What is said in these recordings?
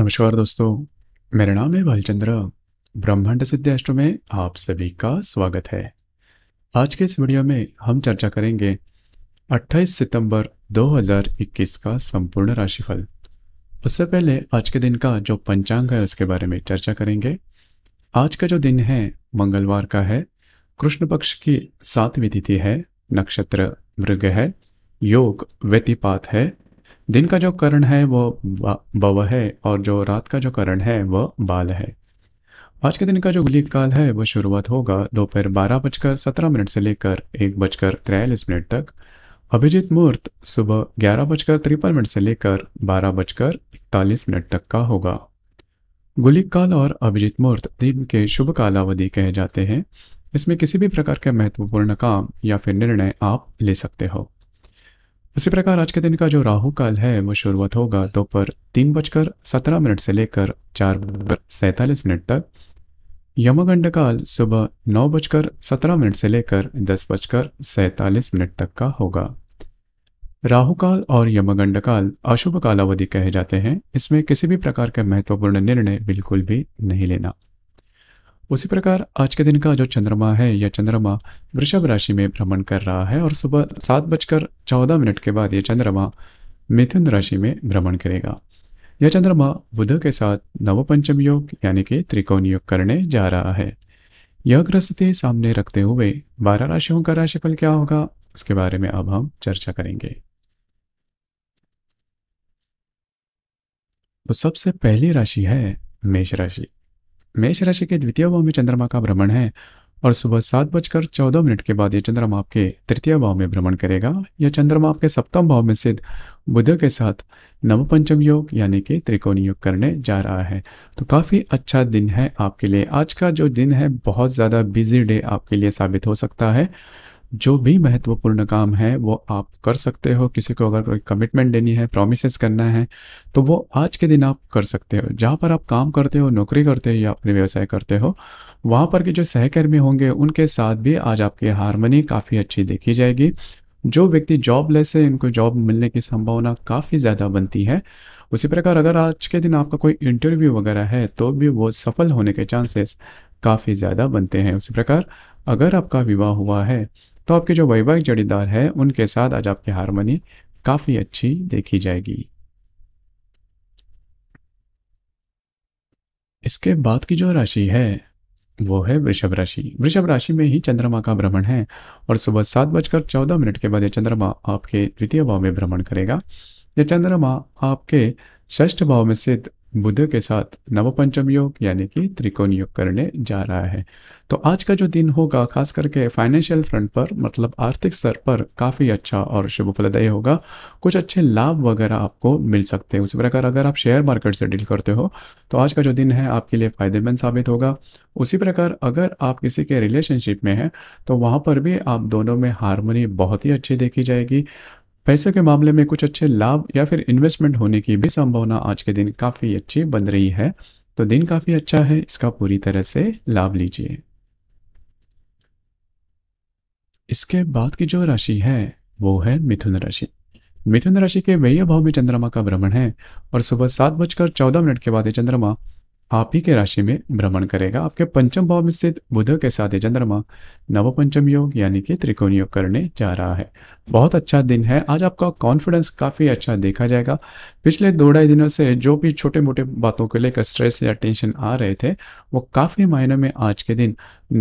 नमस्कार दोस्तों मेरा नाम है भाईचंद्रा ब्रह्मांड सिद्ध सिद्धेष्ट में आप सभी का स्वागत है आज के इस वीडियो में हम चर्चा करेंगे 28 सितंबर 2021 का संपूर्ण राशिफल उससे पहले आज के दिन का जो पंचांग है उसके बारे में चर्चा करेंगे आज का जो दिन है मंगलवार का है कृष्ण पक्ष की सातवीं तिथि है नक्षत्र मृग है योग व्यतिपात है दिन का जो करण है वह बव है और जो रात का जो करण है वह बाल है आज के दिन का जो गुलिक काल है वह शुरुआत होगा दोपहर बारह बजकर सत्रह मिनट से लेकर एक बजकर तिरयालीस मिनट तक अभिजीत मुहूर्त सुबह ग्यारह बजकर तिरपन मिनट से लेकर बारह बजकर इकतालीस मिनट तक का होगा गुलिक काल और अभिजीत मुहूर्त दिन के शुभ कालावधि कहे जाते हैं इसमें किसी भी प्रकार के महत्वपूर्ण काम या फिर निर्णय आप ले सकते हो इसी प्रकार आज के दिन का जो राहु काल है वो शुरुआत होगा दोपहर तो तीन बजकर सत्रह मिनट से लेकर चार बजकर सैंतालीस मिनट तक यमगंड काल सुबह नौ बजकर सत्रह मिनट से लेकर दस बजकर सैंतालीस मिनट तक का होगा राहु काल और यमगंड काल अशुभ कालावधि कहे जाते हैं इसमें किसी भी प्रकार का महत्वपूर्ण निर्णय बिल्कुल भी नहीं लेना उसी प्रकार आज के दिन का जो चंद्रमा है यह चंद्रमा वृषभ राशि में भ्रमण कर रहा है और सुबह सात बजकर चौदह मिनट के बाद यह चंद्रमा मिथुन राशि में भ्रमण करेगा यह चंद्रमा बुध के साथ नवपंचम योग यानी कि त्रिकोण योग करने जा रहा है यह ग्रस्थिति सामने रखते हुए बारह राशियों का राशिफल क्या होगा इसके बारे में अब हम चर्चा करेंगे तो सबसे पहली राशि है मेष राशि मेष राशि के द्वितीय भाव में चंद्रमा का भ्रमण है और सुबह सात बजकर चौदह मिनट के बाद ये चंद्रमा आपके तृतीय भाव में भ्रमण करेगा यह चंद्रमा आपके सप्तम भाव में सिद्ध बुध के साथ नवपंचम योग यानी कि त्रिकोण योग करने जा रहा है तो काफ़ी अच्छा दिन है आपके लिए आज का जो दिन है बहुत ज़्यादा बिजी डे आपके लिए साबित हो सकता है जो भी महत्वपूर्ण काम है वो आप कर सकते हो किसी को अगर कोई कमिटमेंट देनी है प्रोमिस करना है तो वो आज के दिन आप कर सकते हो जहाँ पर आप काम करते हो नौकरी करते हो या अपने व्यवसाय करते हो वहाँ पर के जो सहकर्मी होंगे उनके साथ भी आज आपकी हारमोनी काफ़ी अच्छी देखी जाएगी जो व्यक्ति जॉबलेस है इनको जॉब मिलने की संभावना काफ़ी ज़्यादा बनती है उसी प्रकार अगर आज के दिन आपका कोई इंटरव्यू वगैरह है तो भी वो सफल होने के चांसेस काफ़ी ज़्यादा बनते हैं उसी प्रकार अगर आपका विवाह हुआ है तो आपके जो वैवाहिक जड़ीदार है उनके साथ आज आपकी हारमोनी काफ़ी अच्छी देखी जाएगी इसके बाद की जो राशि है वो है वृषभ राशि वृषभ राशि में ही चंद्रमा का भ्रमण है और सुबह सात बजकर चौदह मिनट के बाद यह चंद्रमा आपके द्वितीय भाव में भ्रमण करेगा यह चंद्रमा आपके ष्ठ भाव में स्थित बुध के साथ नवपंचम योग यानी कि त्रिकोण योग करने जा रहा है तो आज का जो दिन होगा खास करके फाइनेंशियल फ्रंट पर मतलब आर्थिक स्तर पर काफ़ी अच्छा और शुभ फलदायी होगा कुछ अच्छे लाभ वगैरह आपको मिल सकते हैं उसी प्रकार अगर आप शेयर मार्केट से डील करते हो तो आज का जो दिन है आपके लिए फ़ायदेमंद साबित होगा उसी प्रकार अगर आप किसी के रिलेशनशिप में हैं तो वहाँ पर भी आप दोनों में हारमोनी बहुत ही अच्छी देखी जाएगी पैसे के मामले में कुछ अच्छे लाभ या फिर इन्वेस्टमेंट होने की भी संभावना आज के दिन काफ़ी अच्छी बन रही है तो दिन काफ़ी अच्छा है इसका पूरी तरह से लाभ लीजिए इसके बाद की जो राशि है वो है मिथुन राशि मिथुन राशि के व्यय भाव में चंद्रमा का भ्रमण है और सुबह सात बजकर चौदह मिनट के बाद ये चंद्रमा आप ही के राशि में भ्रमण करेगा आपके पंचम भाव में स्थित बुध के साथ चंद्रमा नव पंचम योग यानी कि त्रिकोण योग करने जा रहा है बहुत अच्छा दिन है आज आपका कॉन्फिडेंस काफ़ी अच्छा देखा जाएगा पिछले दो ढाई दिनों से जो भी छोटे मोटे बातों को लेकर स्ट्रेस या टेंशन आ रहे थे वो काफ़ी मायने में आज के दिन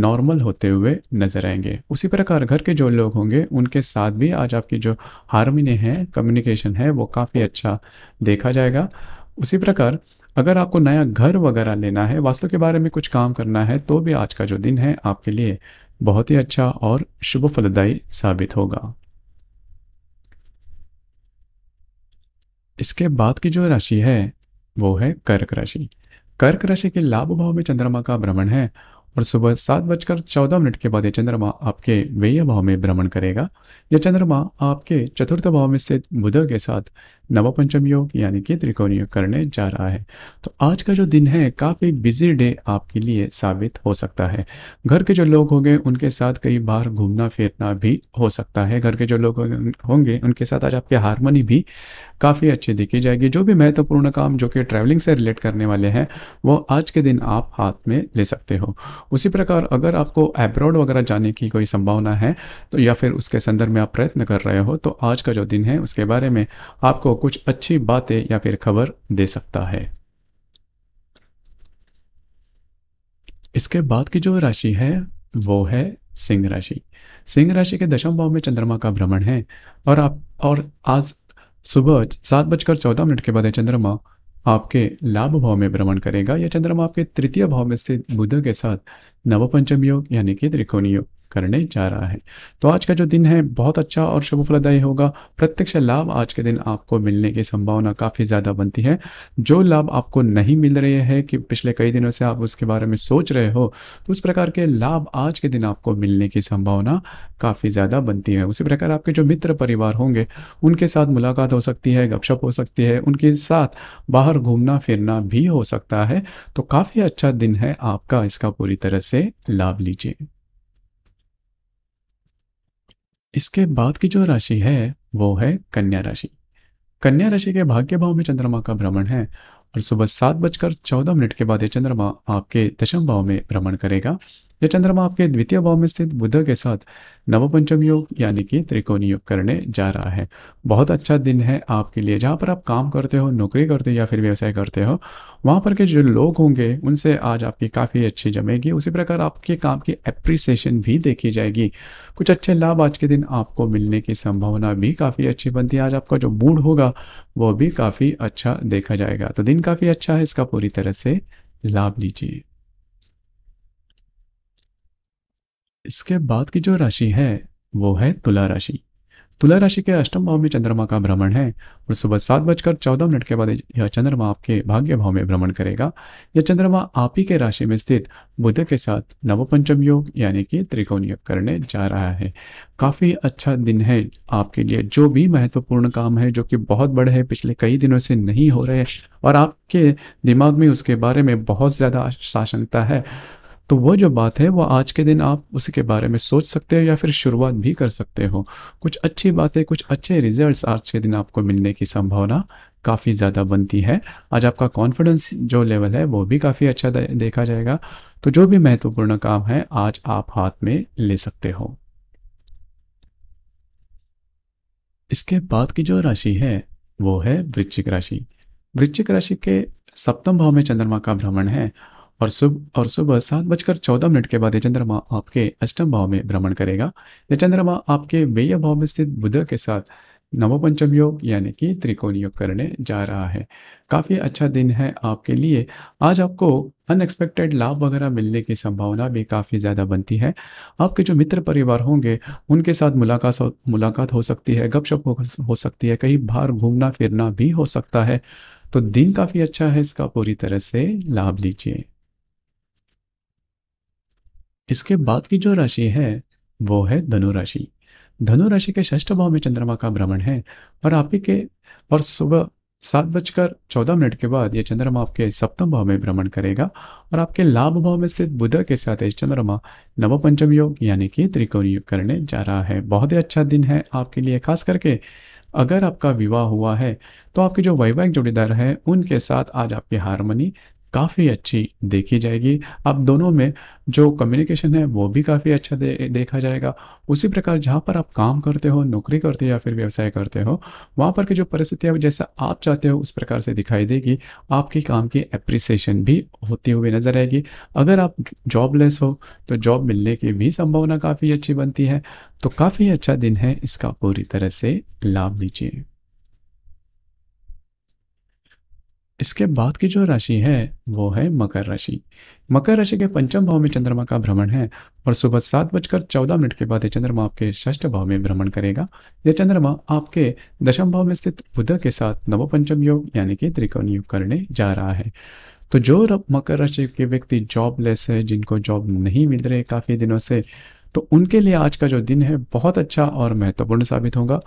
नॉर्मल होते हुए नजर आएंगे उसी प्रकार घर के जो लोग होंगे उनके साथ भी आज आपकी जो हारमोनी है कम्युनिकेशन है वो काफ़ी अच्छा देखा जाएगा उसी प्रकार अगर आपको नया घर वगैरह लेना है वास्तु के बारे में कुछ काम करना है तो भी आज का जो दिन है आपके लिए बहुत ही अच्छा और शुभ फलदायी साबित होगा इसके बाद की जो राशि है वो है कर्क राशि कर्क राशि के लाभ भाव में चंद्रमा का भ्रमण है और सुबह सात बजकर चौदह मिनट के बाद यह चंद्रमा आपके व्यय भाव में भ्रमण करेगा यह चंद्रमा आपके चतुर्थ भाव में स्थित बुध के साथ नवपंचम योग यानी कि त्रिकोण योग करने जा रहा है तो आज का जो दिन है काफ़ी बिजी डे आपके लिए साबित हो सकता है घर के जो लोग होंगे उनके साथ कई बार घूमना फिरना भी हो सकता है घर के जो लोग होंगे उनके साथ आज आपके हारमोनी भी काफ़ी अच्छी देखी जाएगी जो भी महत्वपूर्ण काम जो कि ट्रैवलिंग से रिलेट करने वाले हैं वो आज के दिन आप हाथ में ले सकते हो उसी प्रकार अगर आपको एब्रॉड वगैरह जाने की कोई संभावना है तो या फिर उसके संदर्भ में आप प्रयत्न कर रहे हो तो आज का जो दिन है उसके बारे में आपको कुछ अच्छी बातें या फिर खबर दे सकता है इसके बाद की जो राशि है वो है सिंह राशि सिंह राशि के दशम भाव में चंद्रमा का भ्रमण है और आप और आज सुबह सात बजकर चौदह मिनट के बाद चंद्रमा आपके लाभ भाव में भ्रमण करेगा यह चंद्रमा आपके तृतीय भाव में स्थित बुध के साथ नवपंचम योग यानी कि त्रिकोणी योग करने जा रहा है तो आज का जो दिन है बहुत अच्छा और शुभ फलदायी होगा प्रत्यक्ष लाभ आज के दिन आपको मिलने की संभावना काफ़ी ज़्यादा बनती है जो लाभ आपको नहीं मिल रहे हैं कि पिछले कई दिनों से आप उसके बारे में सोच रहे हो तो उस प्रकार के लाभ आज के दिन आपको मिलने की संभावना काफ़ी ज़्यादा बनती है उसी प्रकार आपके जो मित्र परिवार होंगे उनके साथ मुलाकात हो सकती है गपशप हो सकती है उनके साथ बाहर घूमना फिरना भी हो सकता है तो काफ़ी अच्छा दिन है आपका इसका पूरी तरह से लाभ लीजिए इसके बाद की जो राशि है वो है कन्या राशि कन्या राशि के भाग्य भाव में चंद्रमा का भ्रमण है और सुबह सात बजकर चौदह मिनट के बाद ये चंद्रमा आपके दशम भाव में भ्रमण करेगा यह चंद्रमा आपके द्वितीय भाव में स्थित बुध के साथ नवपंचम योग यानी कि त्रिकोणी योग करने जा रहा है बहुत अच्छा दिन है आपके लिए जहाँ पर आप काम करते हो नौकरी करते हो या फिर व्यवसाय करते हो वहाँ पर के जो लोग होंगे उनसे आज आपकी काफ़ी अच्छी जमेगी उसी प्रकार आपके काम की एप्रिसिएशन भी देखी जाएगी कुछ अच्छे लाभ आज के दिन आपको मिलने की संभावना भी काफ़ी अच्छी बनती है आज आपका जो मूड होगा वो भी काफ़ी अच्छा देखा जाएगा तो दिन काफ़ी अच्छा है इसका पूरी तरह से लाभ लीजिए इसके बाद की जो राशि है वो है तुला राशि तुला राशि के अष्टम भाव में चंद्रमा का भ्रमण है और सुबह सात बजकर चौदह मिनट के बाद यह चंद्रमा आपके भाग्य भाव में भ्रमण करेगा यह चंद्रमा आप ही के राशि में स्थित बुद्ध के साथ नवपंचम योग यानी कि त्रिकोण योग करने जा रहा है काफ़ी अच्छा दिन है आपके लिए जो भी महत्वपूर्ण काम है जो कि बहुत बड़े है पिछले कई दिनों से नहीं हो रहे और आपके दिमाग में उसके बारे में बहुत ज़्यादा शासनता है तो वो जो बात है वो आज के दिन आप उसी के बारे में सोच सकते हो या फिर शुरुआत भी कर सकते हो कुछ अच्छी बातें कुछ अच्छे रिजल्ट्स आज के दिन आपको मिलने की संभावना काफ़ी ज़्यादा बनती है आज आपका कॉन्फिडेंस जो लेवल है वो भी काफ़ी अच्छा देखा जाएगा तो जो भी महत्वपूर्ण काम है आज आप हाथ में ले सकते हो इसके बाद की जो राशि है वो है वृश्चिक राशि वृश्चिक राशि के सप्तम भाव में चंद्रमा का भ्रमण है और सुबह और सुबह सात बजकर चौदह मिनट के बाद ये चंद्रमा आपके अष्टम भाव में भ्रमण करेगा यह चंद्रमा आपके व्यय भाव में स्थित बुध के साथ नवपंचम योग यानी कि त्रिकोण योग करने जा रहा है काफ़ी अच्छा दिन है आपके लिए आज आपको अनएक्सपेक्टेड लाभ वगैरह मिलने की संभावना भी काफ़ी ज़्यादा बनती है आपके जो मित्र परिवार होंगे उनके साथ मुलाकात मुलाकात हो सकती है गपशप हो, हो सकती है कहीं बाहर घूमना फिरना भी हो सकता है तो दिन काफ़ी अच्छा है इसका पूरी तरह से लाभ लीजिए इसके बाद की जो राशि है वो है धनु राशि धनु राशि के ष्ठ भाव में चंद्रमा का भ्रमण है और आप ही के और सुबह सात बजकर चौदह मिनट के बाद ये चंद्रमा आपके सप्तम भाव में भ्रमण करेगा और आपके लाभ भाव में स्थित बुध के साथ इस चंद्रमा नव पंचम योग यानी कि त्रिकोण योग करने जा रहा है बहुत ही अच्छा दिन है आपके लिए खास करके अगर आपका विवाह हुआ है तो आपके जो वैवाहिक जोड़ीदार हैं उनके साथ आज आपकी हारमोनी काफ़ी अच्छी देखी जाएगी अब दोनों में जो कम्युनिकेशन है वो भी काफ़ी अच्छा दे, देखा जाएगा उसी प्रकार जहाँ पर आप काम करते हो नौकरी करते हो या फिर व्यवसाय करते हो वहाँ पर की जो परिस्थितियाँ जैसा आप चाहते हो उस प्रकार से दिखाई देगी आपके काम की एप्रिसिएशन भी होती हुई नज़र आएगी अगर आप जॉबलेस हो तो जॉब मिलने की भी संभावना काफ़ी अच्छी बनती है तो काफ़ी अच्छा दिन है इसका पूरी तरह से लाभ लीजिए इसके बाद की जो राशि है वो है मकर राशि मकर राशि के पंचम भाव में चंद्रमा का भ्रमण है और सुबह सात बजकर चौदह मिनट के बाद ये चंद्रमा आपके षष्ठ भाव में भ्रमण करेगा यह चंद्रमा आपके दशम भाव में स्थित बुध के साथ नवपंचम योग यानी कि त्रिकोण योग करने जा रहा है तो जो मकर राशि के व्यक्ति जॉबलेस है जिनको जॉब नहीं मिल रहे काफ़ी दिनों से तो उनके लिए आज का जो दिन है बहुत अच्छा और महत्वपूर्ण साबित होगा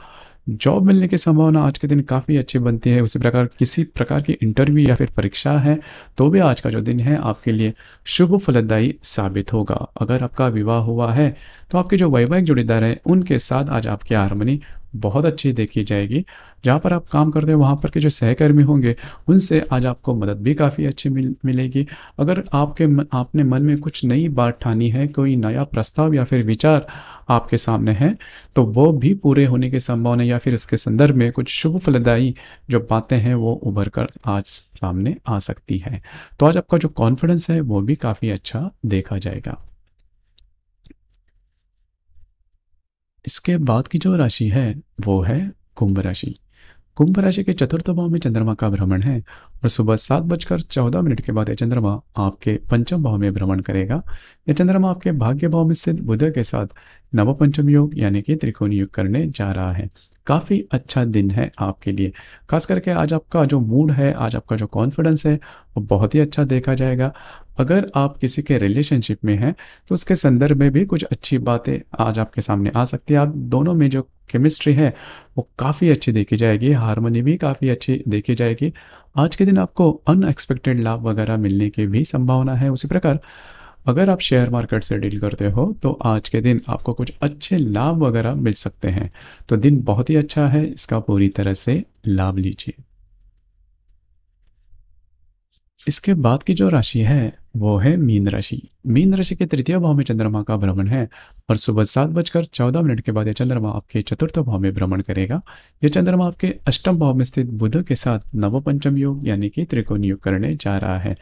जॉब मिलने की संभावना आज के दिन काफ़ी अच्छी बनती है उसी प्रकार किसी प्रकार की इंटरव्यू या फिर परीक्षा है तो भी आज का जो दिन है आपके लिए शुभ फलदायी साबित होगा अगर आपका विवाह हुआ है तो आपके जो वैवाहिक जुड़ीदार हैं उनके साथ आज आपकी हारमोनी बहुत अच्छी देखी जाएगी जहाँ पर आप काम करते हैं वहाँ पर के जो सहकर्मी होंगे उनसे आज आपको मदद भी काफ़ी अच्छी मिल मिलेगी अगर आपके आपने मन में कुछ नई बात ठानी है कोई नया प्रस्ताव या फिर विचार आपके सामने हैं तो वो भी पूरे होने की संभावना या फिर इसके संदर्भ में कुछ शुभ फलदायी जो बातें हैं वो उभर कर आज सामने आ सकती है तो आज आपका जो कॉन्फिडेंस है वो भी काफ़ी अच्छा देखा जाएगा इसके बाद की जो राशि है वो है कुंभ राशि कुंभ राशि के चतुर्थ भाव में चंद्रमा का भ्रमण है और सुबह सात बजकर चौदह मिनट के बाद यह चंद्रमा आपके पंचम भाव में भ्रमण करेगा यह चंद्रमा आपके भाग्य भाव में स्थित बुध के साथ नवपंचम योग यानी कि त्रिकोण योग करने जा रहा है काफ़ी अच्छा दिन है आपके लिए खास करके आज आपका जो मूड है आज आपका जो कॉन्फिडेंस है वो बहुत ही अच्छा देखा जाएगा अगर आप किसी के रिलेशनशिप में हैं तो उसके संदर्भ में भी कुछ अच्छी बातें आज आपके सामने आ सकती है आप दोनों में जो केमिस्ट्री है वो काफ़ी अच्छी देखी जाएगी हारमोनी भी काफ़ी अच्छी देखी जाएगी आज के दिन आपको अनएक्सपेक्टेड लाभ वगैरह मिलने की भी संभावना है उसी प्रकार अगर आप शेयर मार्केट से डील करते हो तो आज के दिन आपको कुछ अच्छे लाभ वगैरह मिल सकते हैं तो दिन बहुत ही अच्छा है इसका पूरी तरह से लाभ लीजिए इसके बाद की जो राशि है वो है मीन राशि मीन राशि के तृतीय भाव में चंद्रमा का भ्रमण है और सुबह सात बजकर चौदह मिनट के बाद यह चंद्रमा आपके चतुर्थ भाव में भ्रमण करेगा यह चंद्रमा आपके अष्टम भाव में स्थित बुध के साथ नवपंचम योग यानी कि त्रिकोण योग करने जा रहा है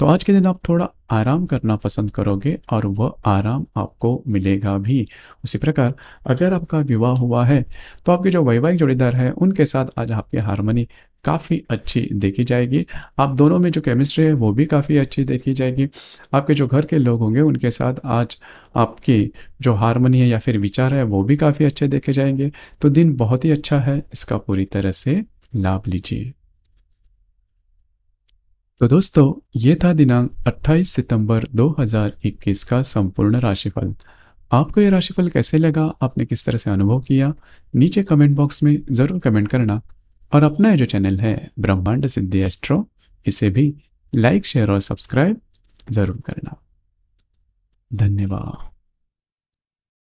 तो आज के दिन आप थोड़ा आराम करना पसंद करोगे और वह आराम आपको मिलेगा भी उसी प्रकार अगर आपका विवाह हुआ है तो आपके जो वैवाहिक जोड़ीदार है उनके साथ आज आपकी हारमोनी काफ़ी अच्छी देखी जाएगी आप दोनों में जो केमिस्ट्री है वो भी काफ़ी अच्छी देखी जाएगी आपके जो घर के लोग होंगे उनके साथ आज आपकी जो हारमोनी है या फिर विचार है वो भी काफ़ी अच्छे देखे जाएंगे तो दिन बहुत ही अच्छा है इसका पूरी तरह से लाभ लीजिए तो दोस्तों ये था दिनांक 28 सितंबर 2021 का संपूर्ण राशिफल आपको ये राशिफल कैसे लगा आपने किस तरह से अनुभव किया नीचे कमेंट बॉक्स में ज़रूर कमेंट करना और अपना जो चैनल है ब्रह्मांड सिद्धि एस्ट्रो इसे भी लाइक शेयर और सब्सक्राइब ज़रूर करना धन्यवाद